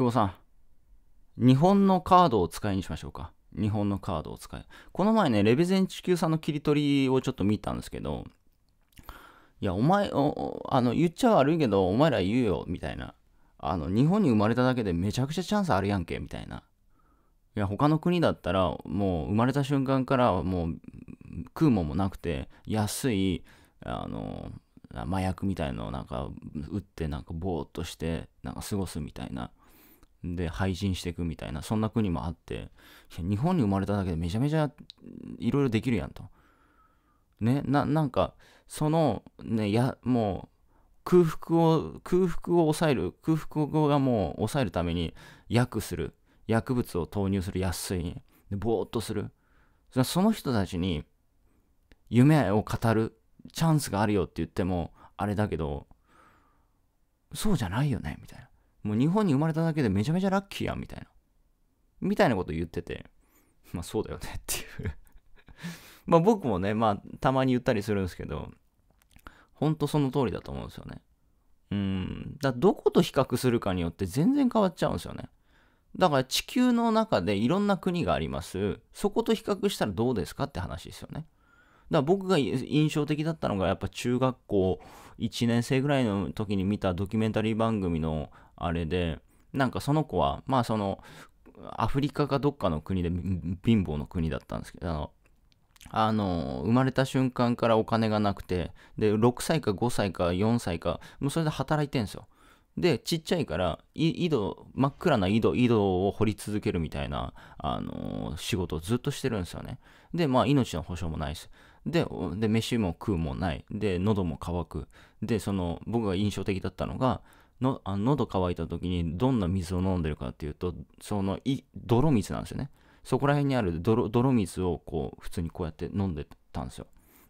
久保さん、日本のカードを使いにしましょうか。日本のカードを使い。この前ね、レベゼン地球さんの切り取りをちょっと見たんですけど、いや、お前、おあの言っちゃ悪いけど、お前ら言うよ、みたいな。あの、日本に生まれただけでめちゃくちゃチャンスあるやんけ、みたいな。いや、他の国だったら、もう生まれた瞬間からもう食うもんもなくて、安い、あの、麻薬みたいのをなんか打ってなんかぼーっとしてなんか過ごすみたいなで配信していくみたいな、そんな国もあって、日本に生まれただけでめちゃめちゃいろいろできるやんと。ね、な、なんか、その、ね、や、もう、空腹を、空腹を抑える、空腹がもう抑えるために、薬する、薬物を投入する、安い、でぼーっとする。その人たちに、夢を語るチャンスがあるよって言っても、あれだけど、そうじゃないよね、みたいな。もう日本に生まれただけでめちゃめちゃラッキーやんみたいな。みたいなこと言ってて、まあそうだよねっていうまあ僕もね、まあたまに言ったりするんですけど、ほんとその通りだと思うんですよね。うん。だどこと比較するかによって全然変わっちゃうんですよね。だから地球の中でいろんな国があります。そこと比較したらどうですかって話ですよね。だから僕が印象的だったのがやっぱ中学校1年生ぐらいの時に見たドキュメンタリー番組のあれで、なんかその子は、まあその、アフリカかどっかの国で貧乏の国だったんですけど、あの、生まれた瞬間からお金がなくて、で、6歳か5歳か4歳か、もうそれで働いてんですよ。で、ちっちゃいから、井戸、真っ暗な井戸、井戸を掘り続けるみたいな、あの仕事をずっとしてるんですよね。で、まあ、命の保証もないです。で、で飯も食うもない。で、喉も渇く。で、その、僕が印象的だったのが、のあ喉乾いた時にどんな水を飲んでるかっていうとそのい泥水なんですよねそこら辺にある泥泥水をこう普通にこうやって飲んでたんですよ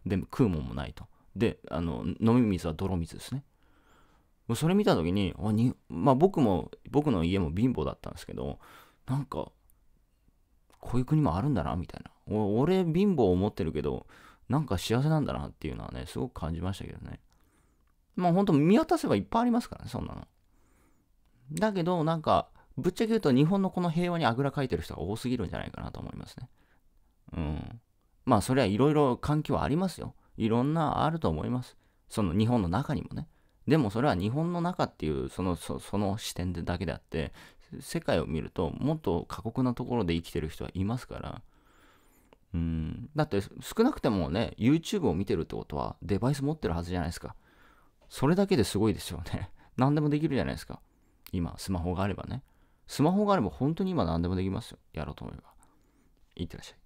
で食うもんもないとであの飲み水は泥水ですねそれ見た時にあに、まあ、僕も僕の家も貧乏だったんですけどなんかこういう国もあるんだなみたいな俺貧乏を持ってるけどなんか幸せなんだなっていうのはねすごく感じましたけどねまうほんと見渡せばいっぱいありますからね、そんなの。だけど、なんか、ぶっちゃけ言うと日本のこの平和にあぐらかいてる人が多すぎるんじゃないかなと思いますね。うん。まあ、それはいろいろ環境はありますよ。いろんなあると思います。その日本の中にもね。でもそれは日本の中っていうそのその視点でだけであって、世界を見るともっと過酷なところで生きてる人はいますから。うん。だって少なくてもね、YouTube を見てるってことはデバイス持ってるはずじゃないですか。それだけですごいですよね。何でもできるじゃないですか。今、スマホがあればね。スマホがあれば本当に今何でもできますよ。やろうと思えば。いってらっしゃい。